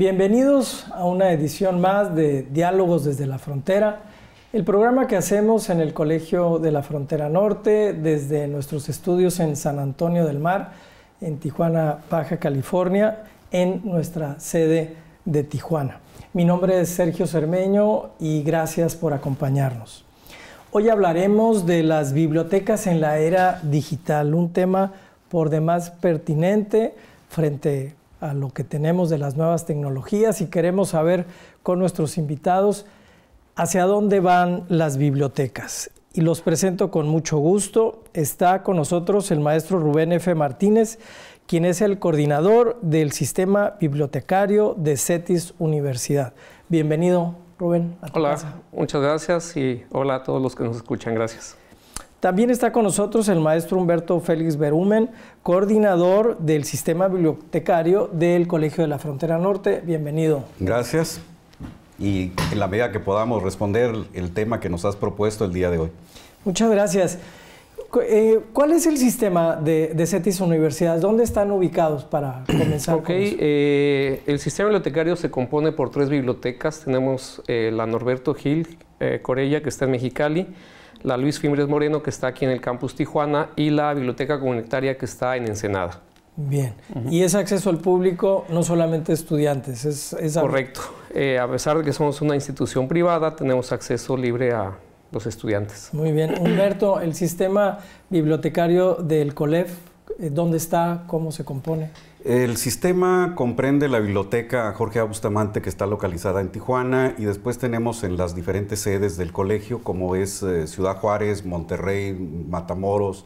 Bienvenidos a una edición más de Diálogos desde la Frontera, el programa que hacemos en el Colegio de la Frontera Norte desde nuestros estudios en San Antonio del Mar, en Tijuana, Baja California, en nuestra sede de Tijuana. Mi nombre es Sergio Cermeño y gracias por acompañarnos. Hoy hablaremos de las bibliotecas en la era digital, un tema por demás pertinente frente a lo que tenemos de las nuevas tecnologías y queremos saber con nuestros invitados hacia dónde van las bibliotecas. Y los presento con mucho gusto. Está con nosotros el maestro Rubén F. Martínez, quien es el coordinador del sistema bibliotecario de CETIS Universidad. Bienvenido, Rubén. hola, muchas gracias y hola a todos los que nos escuchan. Gracias. También está con nosotros el maestro Humberto Félix Berumen, coordinador del sistema bibliotecario del Colegio de la Frontera Norte. Bienvenido. Gracias. Y en la medida que podamos responder el tema que nos has propuesto el día de hoy. Muchas gracias. Eh, ¿Cuál es el sistema de, CETIS Universidades? ¿Dónde están ubicados para comenzar? Ok, eh, el sistema bibliotecario se compone por tres bibliotecas. Tenemos eh, la Norberto Gil Corella, que está en Mexicali, la Luis Fimbres Moreno, que está aquí en el campus Tijuana, y la biblioteca comunitaria que está en Ensenada. Bien, y es acceso al público, no solamente estudiantes, es... Correcto, eh, a pesar de que somos una institución privada, tenemos acceso libre a los estudiantes. Muy bien, Humberto, el sistema bibliotecario del COLEF, eh, ¿dónde está? ¿Cómo se compone? El sistema comprende la biblioteca Jorge Bustamante, que está localizada en Tijuana, y después tenemos en las diferentes sedes del colegio, como es eh, Ciudad Juárez, Monterrey, Matamoros,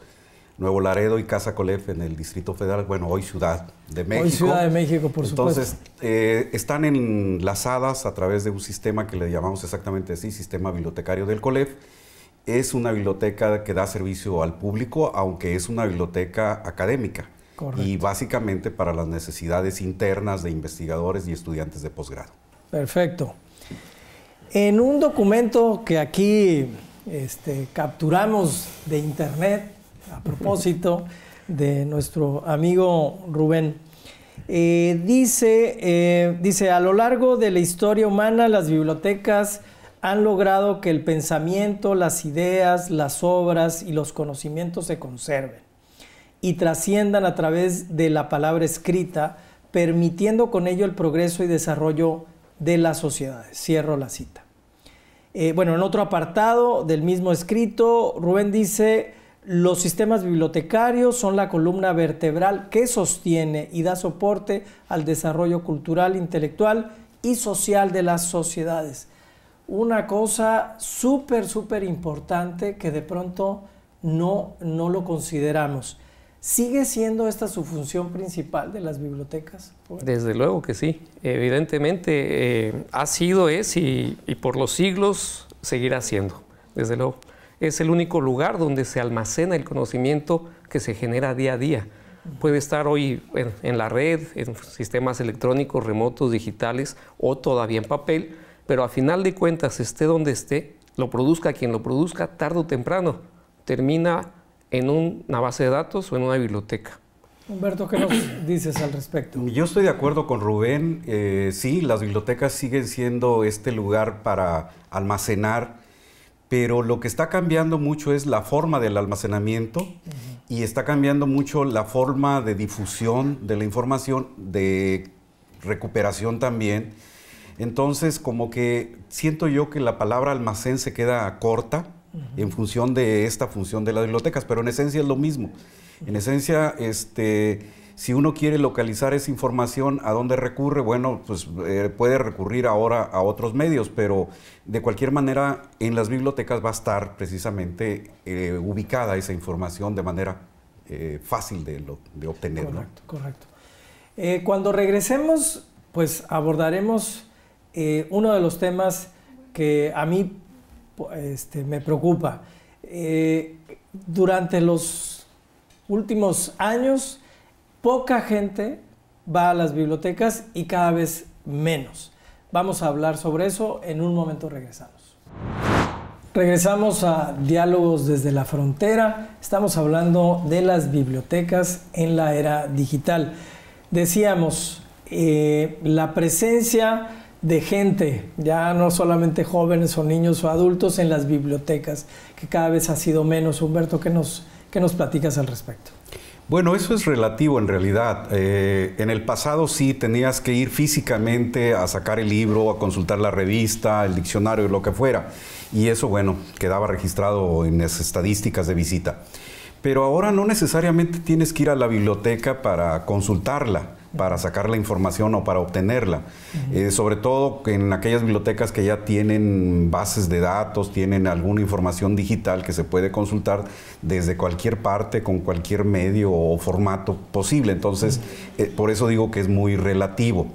Nuevo Laredo y Casa Colef en el Distrito Federal, bueno, hoy Ciudad de México. Hoy Ciudad de México, por supuesto. Entonces, eh, están enlazadas a través de un sistema que le llamamos exactamente así, Sistema Bibliotecario del Colef. Es una biblioteca que da servicio al público, aunque es una biblioteca académica y básicamente para las necesidades internas de investigadores y estudiantes de posgrado. Perfecto. En un documento que aquí este, capturamos de internet, a propósito de nuestro amigo Rubén, eh, dice, eh, dice, a lo largo de la historia humana, las bibliotecas han logrado que el pensamiento, las ideas, las obras y los conocimientos se conserven y trasciendan a través de la palabra escrita, permitiendo con ello el progreso y desarrollo de las sociedades. Cierro la cita. Eh, bueno, en otro apartado del mismo escrito, Rubén dice, los sistemas bibliotecarios son la columna vertebral que sostiene y da soporte al desarrollo cultural, intelectual y social de las sociedades. Una cosa súper, súper importante que de pronto no, no lo consideramos. ¿Sigue siendo esta su función principal de las bibliotecas? Desde luego que sí. Evidentemente eh, ha sido, es y, por los siglos seguirá siendo. Desde luego. Es el único lugar donde se almacena el conocimiento que se genera día a día. Puede estar hoy en, en la red, en sistemas electrónicos, remotos, digitales o todavía en papel, pero a final de cuentas, esté donde esté, lo produzca quien lo produzca, tarde o temprano, termina en una base de datos o en una biblioteca. Humberto, ¿qué nos dices al respecto? Yo estoy de acuerdo con Rubén. Eh, sí, las bibliotecas siguen siendo este lugar para almacenar, pero lo que está cambiando mucho es la forma del almacenamiento y está cambiando mucho la forma de difusión de la información, de recuperación también. Entonces, como que siento yo que la palabra almacén se queda corta en función de esta función de las bibliotecas, pero en esencia es lo mismo. En esencia, este, si uno quiere localizar esa información, ¿a dónde recurre? Bueno, pues eh, puede recurrir ahora a otros medios, pero de cualquier manera en las bibliotecas va a estar precisamente eh, ubicada esa información de manera eh, fácil de, obtener. Correcto, correcto. cuando regresemos, pues abordaremos uno de los temas que a mí este, me preocupa. Eh, durante los últimos años, poca gente va a las bibliotecas y cada vez menos. Vamos a hablar sobre eso, en un momento regresamos. Regresamos a Diálogos desde la Frontera. Estamos hablando de las bibliotecas en la era digital. Decíamos, eh, la presencia de gente, ya no solamente jóvenes o niños o adultos, en las bibliotecas, que cada vez ha sido menos. Humberto, ¿qué nos, qué nos platicas al respecto? Bueno, eso es relativo en realidad. Eh, en el pasado sí tenías que ir físicamente a sacar el libro, a consultar la revista, el diccionario, lo que fuera. Y eso, bueno, quedaba registrado en las estadísticas de visita. Pero ahora no necesariamente tienes que ir a la biblioteca para consultarla para sacar la información o para obtenerla. Eh, sobre todo en aquellas bibliotecas que ya tienen bases de datos, tienen alguna información digital que se puede consultar desde cualquier parte, con cualquier medio o formato posible. Entonces, eh, por eso digo que es muy relativo,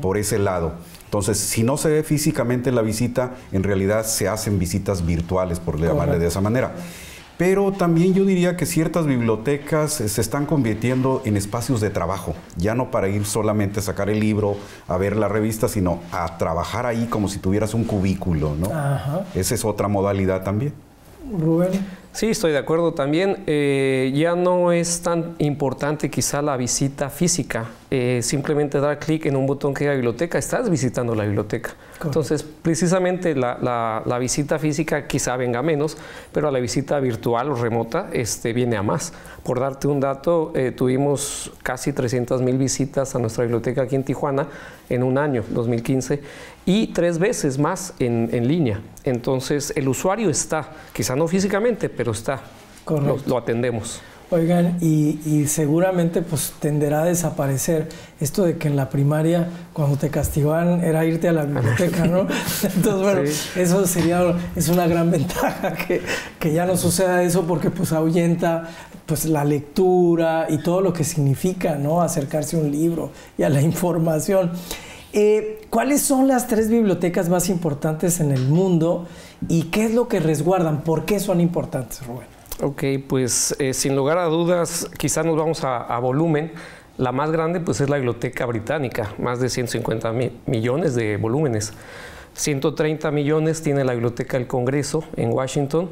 por ese lado. Entonces, si no se ve físicamente la visita, en realidad se hacen visitas virtuales, por llamarle de esa manera pero también yo diría que ciertas bibliotecas eh, se están convirtiendo en espacios de trabajo, ya no para ir solamente a sacar el libro, a ver la revista, sino a trabajar ahí como si tuvieras un cubículo, ¿no? Esa es otra modalidad también. Rubén. Sí, estoy de acuerdo también. Eh, ya no es tan importante quizá la visita física. Eh, simplemente dar clic en un botón que diga biblioteca, estás visitando la biblioteca. Entonces, precisamente la, visita física quizá venga menos, pero la visita virtual o remota este, viene a más. Por darte un dato, eh, tuvimos casi 300 mil visitas a nuestra biblioteca aquí en Tijuana en un año, 2015 y tres veces más en, línea. Entonces el usuario está, quizá no físicamente, pero está. Lo, atendemos. Oigan, y, seguramente pues tenderá a desaparecer esto de que en la primaria cuando te castigaban era irte a la biblioteca, ¿no? Entonces, bueno, eso sería, es una gran ventaja que, ya no suceda eso porque pues ahuyenta pues la lectura y todo lo que significa, ¿no? Acercarse a un libro y a la información. Eh, ¿Cuáles son las tres bibliotecas más importantes en el mundo y qué es lo que resguardan? ¿Por qué son importantes, Rubén? Ok, pues eh, sin lugar a dudas, quizás nos vamos a, volumen. La más grande pues es la Biblioteca Británica, más de 150 millones de volúmenes. 130 millones tiene la Biblioteca del Congreso en Washington.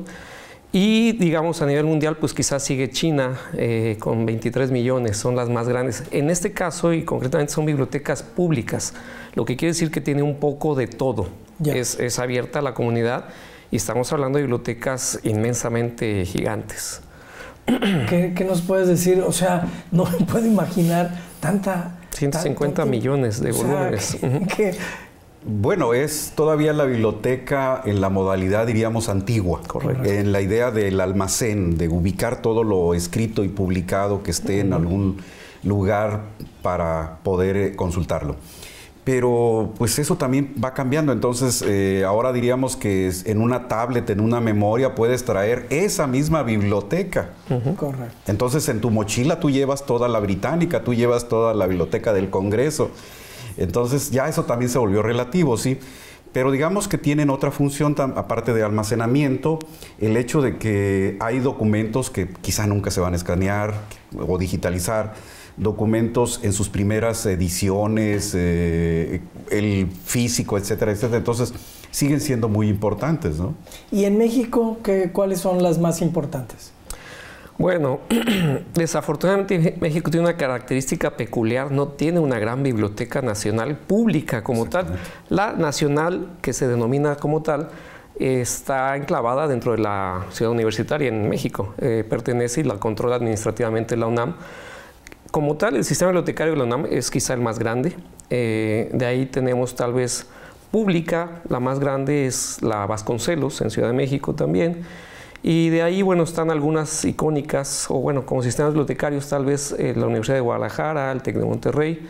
Y digamos a nivel mundial, pues quizás sigue China eh, con 23 millones, son las más grandes. En este caso, y concretamente son bibliotecas públicas, lo que quiere decir que tiene un poco de todo. Es, es abierta a la comunidad y estamos hablando de bibliotecas inmensamente gigantes. ¿Qué, ¿Qué, nos puedes decir? O sea, no me puedo imaginar tanta... 150 millones de volúmenes. Bueno, es todavía la biblioteca en la modalidad, diríamos, antigua. En la idea del almacén, de ubicar todo lo escrito y publicado que esté en algún lugar para poder eh, consultarlo. Pero pues eso también va cambiando, entonces eh, ahora diríamos que en una tablet, en una memoria puedes traer esa misma biblioteca. Correcto. Entonces en tu mochila tú llevas toda la británica, tú llevas toda la biblioteca del Congreso. Entonces ya eso también se volvió relativo, ¿sí? Pero digamos que tienen otra función, aparte de almacenamiento, el hecho de que hay documentos que quizá nunca se van a escanear o digitalizar documentos en sus primeras ediciones, eh, el físico, etcétera, etcétera. Entonces, siguen siendo muy importantes, ¿no? ¿Y en México cuáles son las más importantes? Bueno, desafortunadamente México tiene una característica peculiar, no tiene una gran biblioteca nacional pública como tal. La nacional, que se denomina como tal, está enclavada dentro de la ciudad universitaria en México. Eh, pertenece y la controla administrativamente la UNAM. Como tal, el sistema bibliotecario de la UNAM es quizá el más grande. Eh, de ahí tenemos tal vez pública, la más grande es la Vasconcelos en Ciudad de México también y de ahí, bueno, están algunas icónicas, o bueno, como sistemas bibliotecarios, tal vez eh, la Universidad de Guadalajara, el TEC de Monterrey,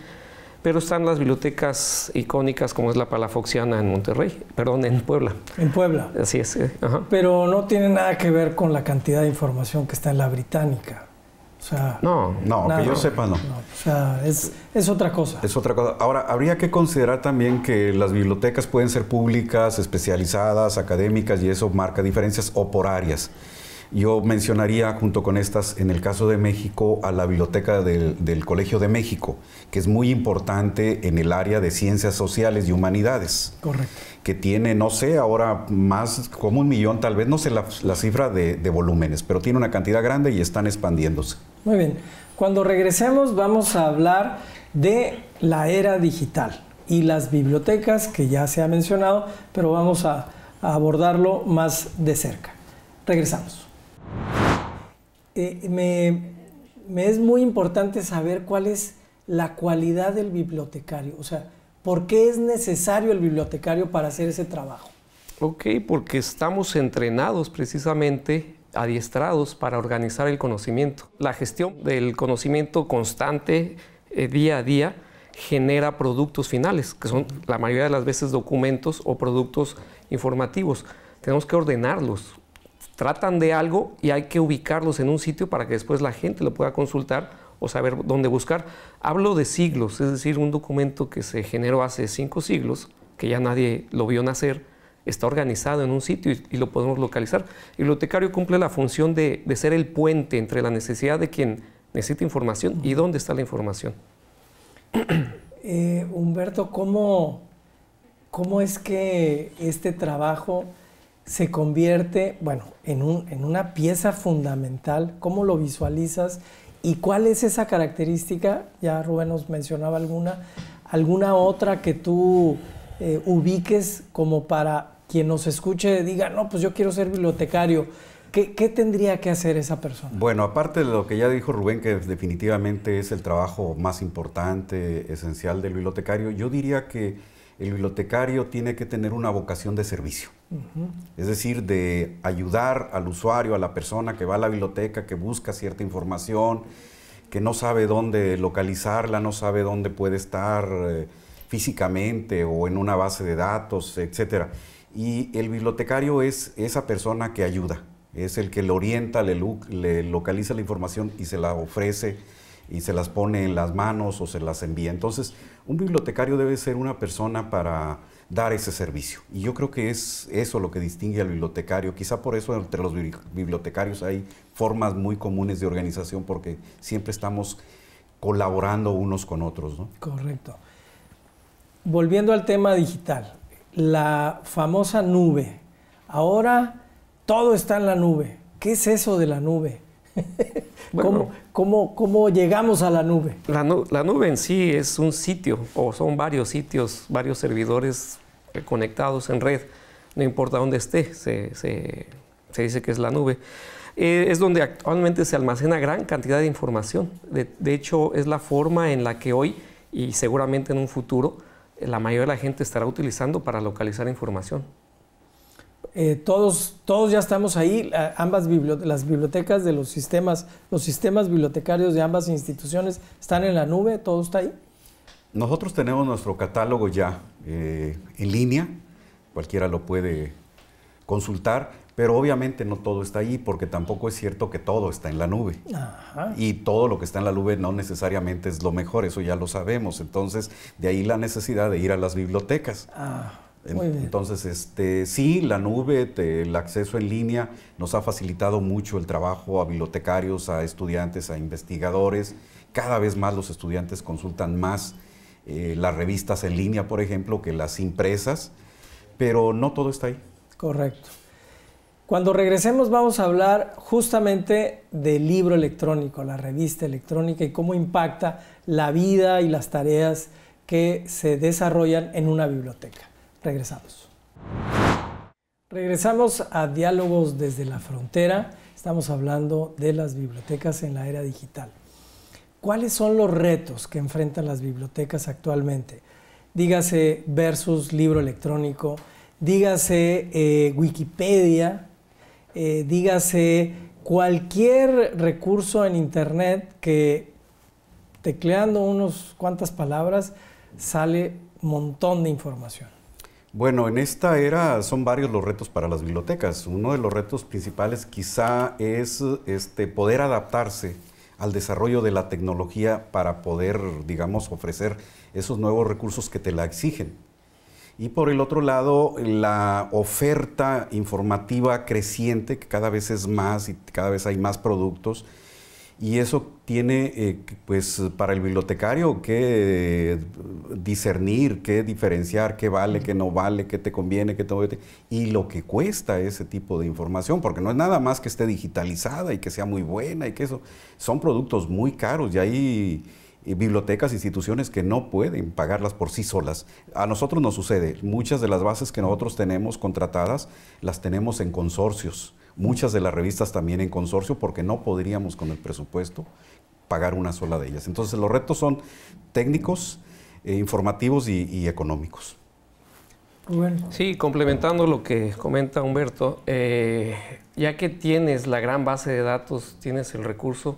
pero están las bibliotecas icónicas como es la Palafoxiana en Monterrey, perdón, en Puebla. En Puebla. Así es. Eh, ajá. Pero no tiene nada que ver con la cantidad de información que está en la británica no, no, que yo sepa no. es, otra cosa. Es otra cosa. Ahora, habría que considerar también que las bibliotecas pueden ser públicas, especializadas, académicas, y eso marca diferencias o por áreas. Yo mencionaría junto con estas, en el caso de México, a la biblioteca del, Colegio de México, que es muy importante en el área de ciencias sociales y humanidades. Correcto. Que tiene, no sé, ahora más como un millón, tal vez, no sé la, cifra de, de volúmenes, pero tiene una cantidad grande y están expandiéndose. Muy bien. Cuando regresemos vamos a hablar de la era digital y las bibliotecas que ya se ha mencionado, pero vamos a, abordarlo más de cerca. Regresamos. Eh, me, me es muy importante saber cuál es la cualidad del bibliotecario, o sea, ¿por qué es necesario el bibliotecario para hacer ese trabajo? Ok, porque estamos entrenados precisamente adiestrados para organizar el conocimiento. La gestión del conocimiento constante eh, día a día genera productos finales, que son la mayoría de las veces documentos o productos informativos. Tenemos que ordenarlos. Tratan de algo y hay que ubicarlos en un sitio para que después la gente lo pueda consultar o saber dónde buscar. Hablo de siglos, es decir, un documento que se generó hace cinco siglos, que ya nadie lo vio nacer, está organizado en un sitio y, lo podemos localizar. El bibliotecario cumple la función de, ser el puente entre la necesidad de quien necesita información y dónde está la información. Eh, Humberto, ¿cómo, ¿cómo es que este trabajo se convierte, bueno, en, en una pieza fundamental? ¿Cómo lo visualizas? ¿Y cuál es esa característica? Ya Rubén nos mencionaba alguna, alguna otra que tú eh, ubiques como para quien nos escuche diga, no, pues yo quiero ser bibliotecario. ¿Qué, tendría que hacer esa persona? Bueno, aparte de lo que ya dijo Rubén, que definitivamente es el trabajo más importante, esencial del bibliotecario, yo diría que el bibliotecario tiene que tener una vocación de servicio. Es decir, de ayudar al usuario, a la persona que va a la biblioteca, que busca cierta información, que no sabe dónde localizarla, no sabe dónde puede estar. Eh, físicamente o en una base de datos, etc. Y el bibliotecario es esa persona que ayuda, es el que le orienta, le, localiza la información y se la ofrece y se las pone en las manos o se las envía. Entonces, un bibliotecario debe ser una persona para dar ese servicio. Y yo creo que es eso lo que distingue al bibliotecario. Quizá por eso entre los bibliotecarios hay formas muy comunes de organización porque siempre estamos colaborando unos con otros. Correcto volviendo al tema digital, la famosa nube. Ahora todo está en la nube. ¿Qué es eso de la nube? ¿Cómo, llegamos a la nube? La, nube en sí es un sitio, o son varios sitios, varios servidores conectados en red. No importa dónde esté, se, dice que es la nube. Eh, es donde actualmente se almacena gran cantidad de información. de hecho, es la forma en la que hoy y seguramente en un futuro la mayoría de la gente estará utilizando para localizar información. Eh, todos, todos ya estamos ahí, ambas las bibliotecas de los sistemas, los sistemas bibliotecarios de ambas instituciones están en la nube, todo está ahí. Nosotros tenemos nuestro catálogo ya eh, en línea, cualquiera lo puede consultar, pero obviamente no todo está ahí porque tampoco es cierto que todo está en la nube. Y todo lo que está en la nube no necesariamente es lo mejor, eso ya lo sabemos. Entonces, de ahí la necesidad de ir a las bibliotecas. Ah, entonces, este, sí, la nube, el acceso en línea nos ha facilitado mucho el trabajo a bibliotecarios, a estudiantes, a investigadores. Cada vez más los estudiantes consultan más eh, las revistas en línea, por ejemplo, que las impresas, pero no todo está ahí. Correcto. Cuando regresemos vamos a hablar justamente del libro electrónico, la revista electrónica y cómo impacta la vida y las tareas que se desarrollan en una biblioteca. Regresamos. Regresamos a Diálogos desde la Frontera. Estamos hablando de las bibliotecas en la era digital. ¿Cuáles son los retos que enfrentan las bibliotecas actualmente? Dígase versus libro electrónico, dígase eh, Wikipedia, eh, dígase cualquier recurso en Internet que tecleando unas cuantas palabras sale un montón de información. Bueno, en esta era son varios los retos para las bibliotecas. Uno de los retos principales quizá es este, poder adaptarse al desarrollo de la tecnología para poder, digamos, ofrecer esos nuevos recursos que te la exigen. Y por el otro lado, la oferta informativa creciente, que cada vez es más y cada vez hay más productos. Y eso tiene, eh, pues, para el bibliotecario que discernir, que diferenciar, qué vale, qué no vale, qué te conviene, qué te... Y lo que cuesta ese tipo de información, porque no es nada más que esté digitalizada y que sea muy buena y que eso... Son productos muy caros y ahí bibliotecas, instituciones que no pueden pagarlas por sí solas. A nosotros nos sucede, muchas de las bases que nosotros tenemos contratadas las tenemos en consorcios, muchas de las revistas también en consorcio porque no podríamos con el presupuesto pagar una sola de ellas. Entonces los retos son técnicos, eh, informativos y, económicos. Sí, complementando lo que comenta Humberto, eh, ya que tienes la gran base de datos, tienes el recurso,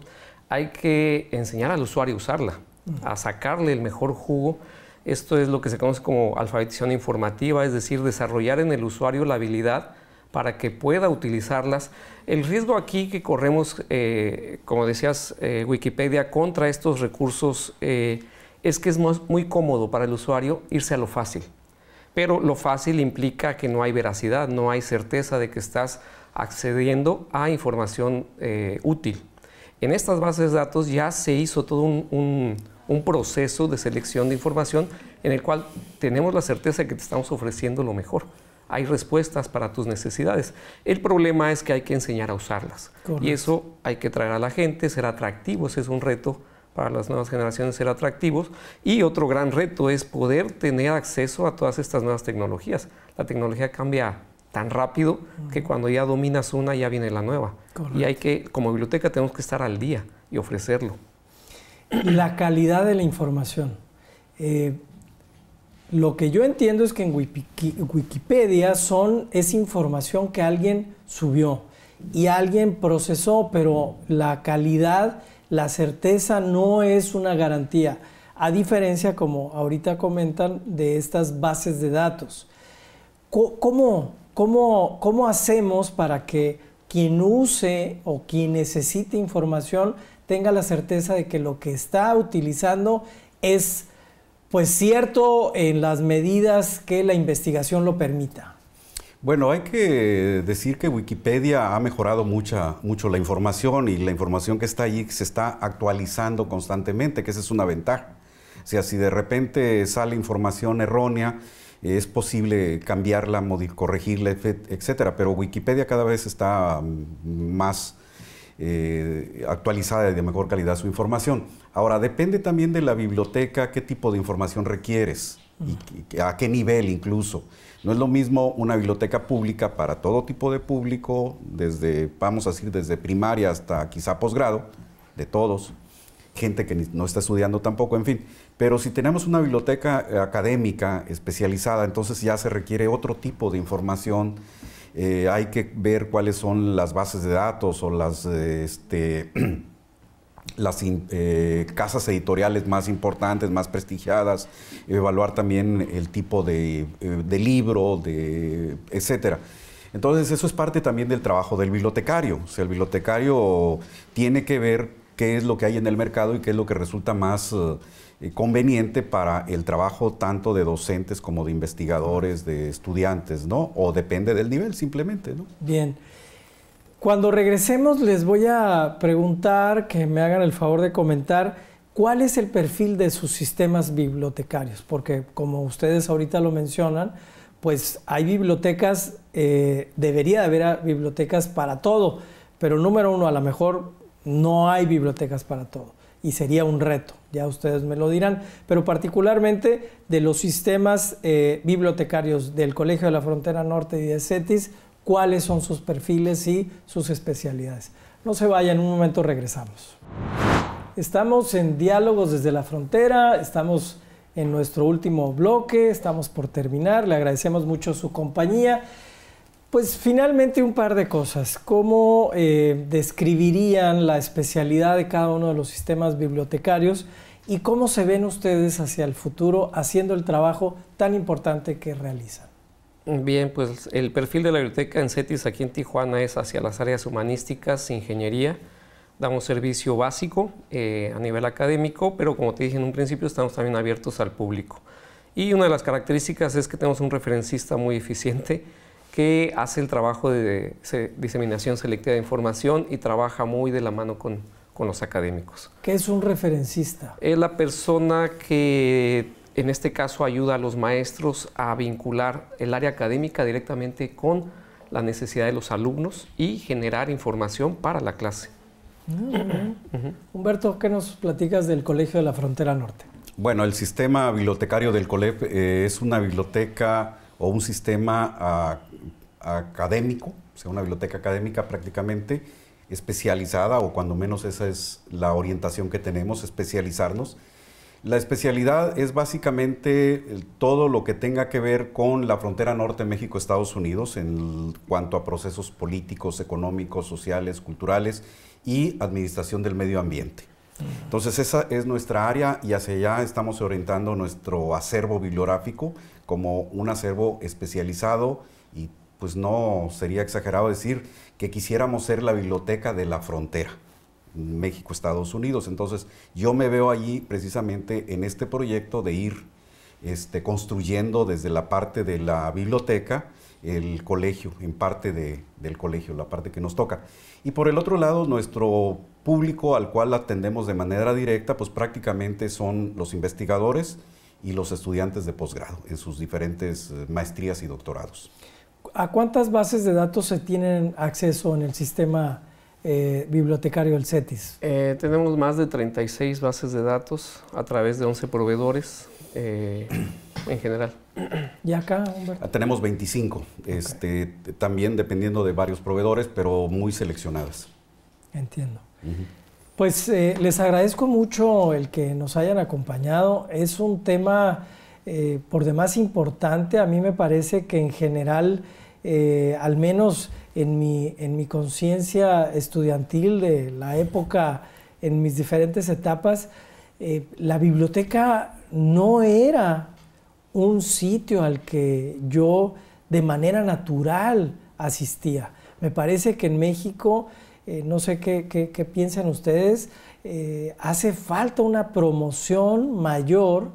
hay que enseñar al usuario a usarla, a sacarle el mejor jugo. Esto es lo que se conoce como alfabetización informativa, es decir, desarrollar en el usuario la habilidad para que pueda utilizarlas. El riesgo aquí que corremos, eh, como decías, eh, Wikipedia, contra estos recursos eh, es que es muy cómodo para el usuario irse a lo fácil. Pero lo fácil implica que no hay veracidad, no hay certeza de que estás accediendo a información útil. En estas bases de datos ya se hizo todo un, proceso de selección de información en el cual tenemos la certeza de que te estamos ofreciendo lo mejor hay respuestas para tus necesidades. El problema es que hay que enseñar a usarlas. Y eso hay que traer a la gente, ser atractivos, es un reto para las nuevas generaciones ser atractivos. Y otro gran reto es poder tener acceso a todas estas nuevas tecnologías. La tecnología cambia tan rápido que cuando ya dominas una ya viene la nueva. Y hay que, como biblioteca, tenemos que estar al día y ofrecerlo. La calidad de la información. Eh, lo que yo entiendo es que en Wikipedia son, es información que alguien subió y alguien procesó, pero la calidad, la certeza no es una garantía. A diferencia, como ahorita comentan, de estas bases de datos. ¿Cómo, ¿Cómo, hacemos para que quien use o quien necesite información tenga la certeza de que lo que está utilizando es pues cierto en las medidas que la investigación lo permita? Bueno, hay que decir que Wikipedia ha mejorado mucha, mucho la información y la información que está ahí se está actualizando constantemente, que esa es una ventaja. O sea, si de repente sale información errónea, es posible cambiarla, corregirla, etcétera. Pero Wikipedia cada vez está mm, más eh, actualizada y de mejor calidad su información. Ahora, depende también de la biblioteca qué tipo de información requieres y, a qué nivel incluso. No es lo mismo una biblioteca pública para todo tipo de público, desde, vamos a decir, desde primaria hasta quizá posgrado, de todos, gente que no está estudiando tampoco, en fin. Pero si tenemos una biblioteca eh, académica especializada, entonces ya se requiere otro tipo de información. Eh, hay que ver cuáles son las bases de datos o las, eh, este, las casas editoriales más importantes, más prestigiadas, evaluar también el tipo de, libro, etc. Entonces, eso es parte también del trabajo del bibliotecario. O sea, el bibliotecario tiene que ver qué es lo que hay en el mercado y qué es lo que resulta más eh, eh, conveniente para el trabajo tanto de docentes como de investigadores, de estudiantes, ¿no? O depende del nivel simplemente, ¿no? Bien. Cuando regresemos les voy a preguntar que me hagan el favor de comentar cuál es el perfil de sus sistemas bibliotecarios, porque como ustedes ahorita lo mencionan, pues hay bibliotecas, eh, debería haber bibliotecas para todo, pero número uno, a lo mejor no hay bibliotecas para todo y sería un reto, ya ustedes me lo dirán, pero particularmente de los sistemas eh, bibliotecarios del Colegio de la Frontera Norte y de CETIS, cuáles son sus perfiles y sus especialidades. No se vayan, en un momento regresamos. Estamos en Diálogos desde la Frontera, estamos en nuestro último bloque, estamos por terminar, le agradecemos mucho su compañía. Pues finalmente un par de cosas. ¿Cómo eh, describirían la especialidad de cada uno de los sistemas bibliotecarios y cómo se ven ustedes hacia el futuro haciendo el trabajo tan importante que realizan? Bien, pues el perfil de la biblioteca en CETIS aquí en Tijuana es hacia las áreas humanísticas, ingeniería. Damos servicio básico eh, a nivel académico, pero como te dije en un principio, estamos también abiertos al público. Y una de las características es que tenemos un referencista muy eficiente que hace el trabajo de diseminación selectiva de información y trabaja muy de la mano con, los académicos. ¿Qué es un referencista? Es la persona que en este caso ayuda a los maestros a vincular el área académica directamente con la necesidad de los alumnos y generar información para la clase. Ah, Humberto, ¿qué nos platicas del Colegio de la Frontera Norte? Bueno, el sistema bibliotecario del COLEP eh, es una biblioteca o un sistema ah, académico, o sea, una biblioteca académica prácticamente especializada, o cuando menos esa es la orientación que tenemos, especializarnos. La especialidad es básicamente todo lo que tenga que ver con la frontera norte México-Estados Unidos en cuanto a procesos políticos, económicos, sociales, culturales y administración del medio ambiente. Mm. Entonces esa es nuestra área y hacia allá estamos orientando nuestro acervo bibliográfico como un acervo especializado y pues no sería exagerado decir que quisiéramos ser la biblioteca de la frontera. México, Estados Unidos. Entonces, yo me veo allí precisamente en este proyecto de ir este, construyendo desde la parte de la biblioteca el colegio, en parte de, del colegio, la parte que nos toca. Y por el otro lado, nuestro público al cual atendemos de manera directa, pues prácticamente son los investigadores y los estudiantes de posgrado en sus diferentes eh, maestrías y doctorados. ¿A cuántas bases de datos se tienen acceso en el sistema eh, bibliotecario del CETIS? Eh, tenemos más de 36 bases de datos a través de 11 proveedores en general. ¿Y acá, Tenemos 25, este, también dependiendo de varios proveedores, pero muy seleccionadas. Entiendo. Pues eh, les agradezco mucho el que nos hayan acompañado. Es un tema eh, por demás importante. A mí me parece que en general, eh, al menos en mi conciencia estudiantil de la época, en mis diferentes etapas, la biblioteca no era un sitio al que yo de manera natural asistía. Me parece que en México eh, no sé qué, piensan ustedes. Eh, hace falta una promoción mayor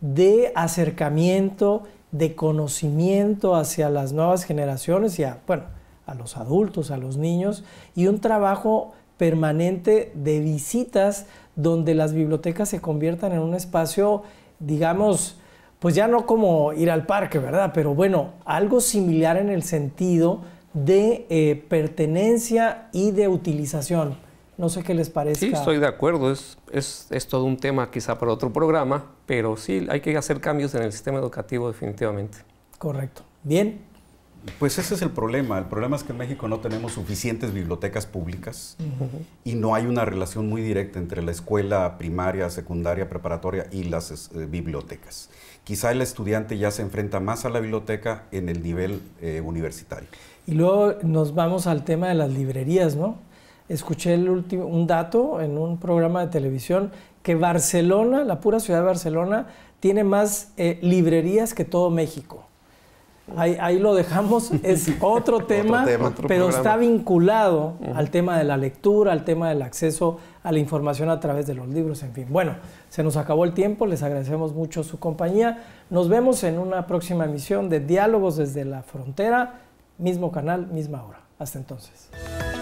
de acercamiento, de conocimiento hacia las nuevas generaciones y bueno, a los adultos, a los niños, y un trabajo permanente de visitas donde las bibliotecas se conviertan en un espacio, digamos, pues ya no como ir al parque, ¿verdad? Pero bueno, algo similar en el sentido de eh, pertenencia y de utilización. No sé qué les parece. Sí, estoy de acuerdo. Es, todo un tema quizá para otro programa, pero sí hay que hacer cambios en el sistema educativo definitivamente. Correcto. Bien. Pues ese es el problema. El problema es que en México no tenemos suficientes bibliotecas públicas y no hay una relación muy directa entre la escuela primaria, secundaria, preparatoria y las eh, bibliotecas. Quizá el estudiante ya se enfrenta más a la biblioteca en el nivel eh, universitario. Y luego nos vamos al tema de las librerías, ¿no? Escuché un dato en un programa de televisión que Barcelona, la pura ciudad de Barcelona, tiene más eh, librerías que todo México. Ahí, lo dejamos, es otro tema, pero está vinculado al tema de la lectura, al tema del acceso a la información a través de los libros, en fin. Bueno, se nos acabó el tiempo, les agradecemos mucho su compañía. Nos vemos en una próxima emisión de Diálogos desde la Frontera. Mismo canal, misma hora. Hasta entonces.